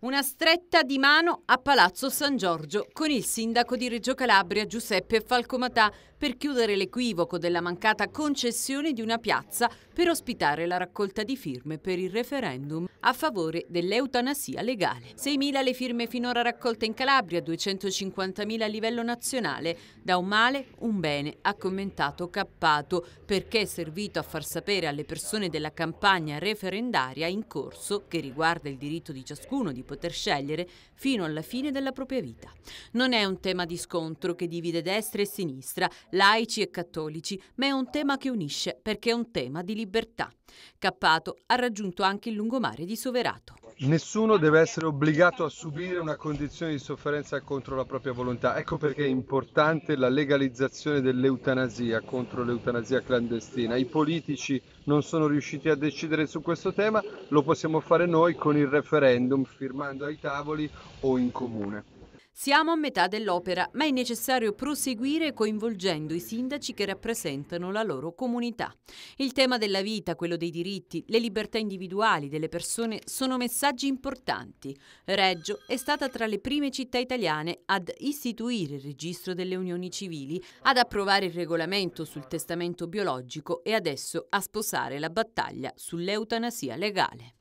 Una stretta di mano a Palazzo San Giorgio con il sindaco di Reggio Calabria Giuseppe Falcomatà per chiudere l'equivoco della mancata concessione di una piazza per ospitare la raccolta di firme per il referendum a favore dell'eutanasia legale. 6.000 le firme finora raccolte in Calabria, 250.000 a livello nazionale. Da un male, un bene, ha commentato Cappato, perché è servito a far sapere alle persone della campagna referendaria in corso, che riguarda il diritto di ciascuno di poter scegliere fino alla fine della propria vita. Non è un tema di scontro che divide destra e sinistra, laici e cattolici, ma è un tema che unisce perché è un tema di libertà. Cappato ha raggiunto anche il lungomare di Soverato. Nessuno deve essere obbligato a subire una condizione di sofferenza contro la propria volontà. Ecco perché è importante la legalizzazione dell'eutanasia contro l'eutanasia clandestina. I politici non sono riusciti a decidere su questo tema, lo possiamo fare noi con il referendum firmando ai tavoli o in comune. Siamo a metà dell'opera, ma è necessario proseguire coinvolgendo i sindaci che rappresentano la loro comunità. Il tema della vita, quello dei diritti, le libertà individuali delle persone sono messaggi importanti. Reggio è stata tra le prime città italiane ad istituire il registro delle unioni civili, ad approvare il regolamento sul testamento biologico e adesso a sposare la battaglia sull'eutanasia legale.